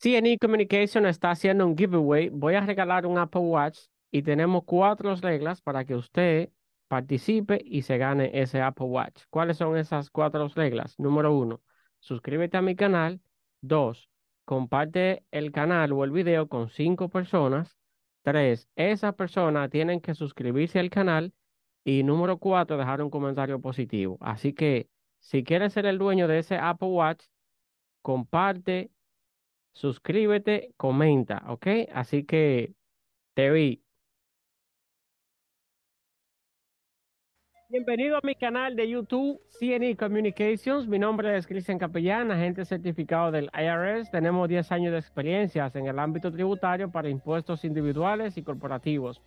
CNE Communication está haciendo un giveaway. Voy a regalar un Apple Watch y tenemos cuatro reglas para que usted participe y se gane ese Apple Watch. ¿Cuáles son esas cuatro reglas? Número uno, suscríbete a mi canal. Dos, comparte el canal o el video con cinco personas. Tres, esas personas tienen que suscribirse al canal. Y número cuatro, dejar un comentario positivo. Así que si quieres ser el dueño de ese Apple Watch, comparte suscríbete, comenta, ¿ok? Así que te vi. Bienvenido a mi canal de YouTube, CNE Communications. Mi nombre es Cristian Capellán, agente certificado del IRS. Tenemos 10 años de experiencias en el ámbito tributario para impuestos individuales y corporativos.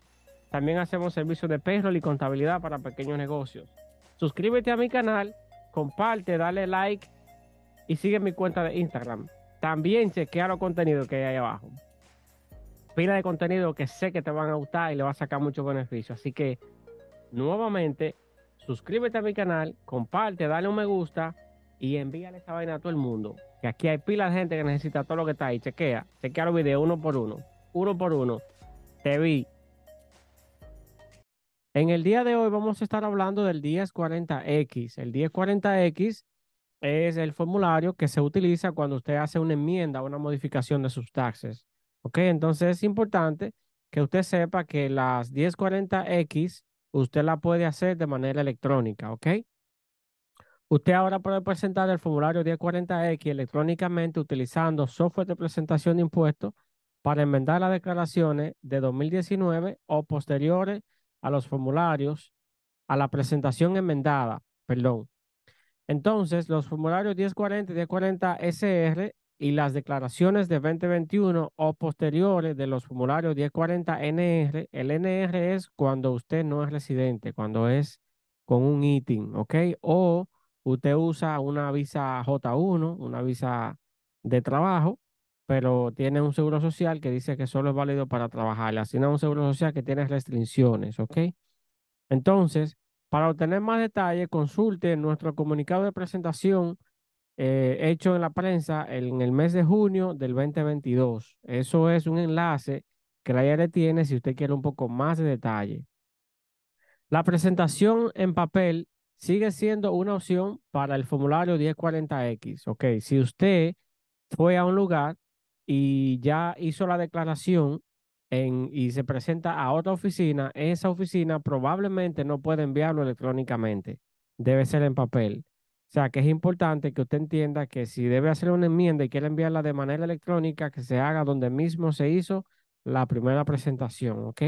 También hacemos servicios de payroll y contabilidad para pequeños negocios. Suscríbete a mi canal, comparte, dale like y sigue mi cuenta de Instagram. También chequea los contenidos que hay ahí abajo. Pila de contenido que sé que te van a gustar y le va a sacar mucho beneficio. Así que, nuevamente, suscríbete a mi canal, comparte, dale un me gusta y envíale esta vaina a todo el mundo. Que aquí hay pila de gente que necesita todo lo que está ahí. Chequea, chequea los videos uno por uno, uno por uno. Te vi. En el día de hoy vamos a estar hablando del 1040X. El 1040X es el formulario que se utiliza cuando usted hace una enmienda o una modificación de sus taxes. ¿Ok? Entonces es importante que usted sepa que las 1040X usted la puede hacer de manera electrónica. ¿Ok? Usted ahora puede presentar el formulario 1040X electrónicamente utilizando software de presentación de impuestos para enmendar las declaraciones de 2019 o posteriores a los formularios a la presentación enmendada, perdón, entonces, los formularios 1040 y 1040 SR y las declaraciones de 2021 o posteriores de los formularios 1040 NR, el NR es cuando usted no es residente, cuando es con un ITIN, ¿ok? O usted usa una visa J1, una visa de trabajo, pero tiene un seguro social que dice que solo es válido para trabajar. Le asigna un seguro social que tiene restricciones, ¿ok? Entonces, para obtener más detalles, consulte nuestro comunicado de presentación eh, hecho en la prensa en el mes de junio del 2022. Eso es un enlace que la le tiene si usted quiere un poco más de detalle. La presentación en papel sigue siendo una opción para el formulario 1040X. Ok, si usted fue a un lugar y ya hizo la declaración y se presenta a otra oficina, esa oficina probablemente no puede enviarlo electrónicamente, debe ser en papel. O sea, que es importante que usted entienda que si debe hacer una enmienda y quiere enviarla de manera electrónica, que se haga donde mismo se hizo la primera presentación, ¿ok?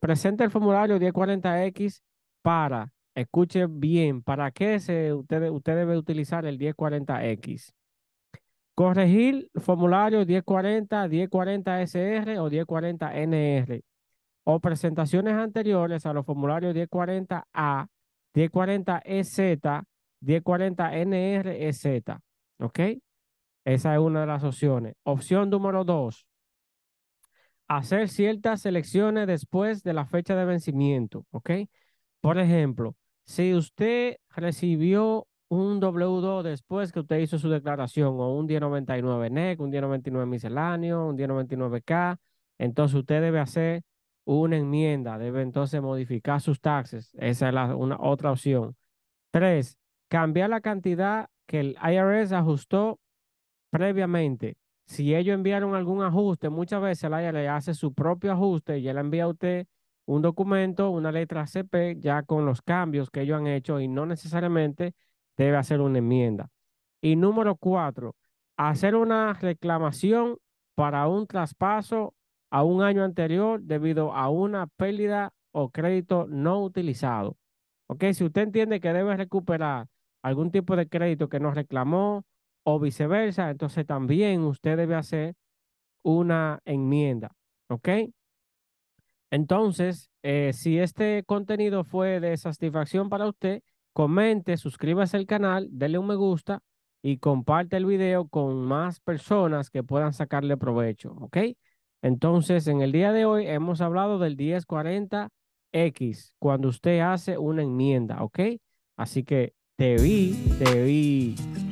Presenta el formulario 1040X para, escuche bien, ¿para qué se, usted, usted debe utilizar el 1040X? Corregir formulario 1040, 1040SR o 1040NR o presentaciones anteriores a los formularios 1040A, 1040EZ, 1040NREZ. ¿Ok? Esa es una de las opciones. Opción número dos. Hacer ciertas selecciones después de la fecha de vencimiento. ¿Ok? Por ejemplo, si usted recibió un W2 después que usted hizo su declaración o un 1099 NEC, e un 1099 misceláneo, un 1099K, entonces usted debe hacer una enmienda, debe entonces modificar sus taxes. Esa es una, otra opción. Tres, cambiar la cantidad que el IRS ajustó previamente. Si ellos enviaron algún ajuste, muchas veces el IRS hace su propio ajuste y él le envía a usted un documento, una letra CP, ya con los cambios que ellos han hecho y no necesariamente debe hacer una enmienda. Y número cuatro, hacer una reclamación para un traspaso a un año anterior debido a una pérdida o crédito no utilizado. ¿Ok? Si usted entiende que debe recuperar algún tipo de crédito que no reclamó o viceversa, entonces también usted debe hacer una enmienda. ¿Ok? Entonces, eh, si este contenido fue de satisfacción para usted, comente, suscríbase al canal, dele un me gusta y comparte el video con más personas que puedan sacarle provecho, ¿ok? Entonces, en el día de hoy hemos hablado del 1040X, cuando usted hace una enmienda, ¿ok? Así que te vi, te vi.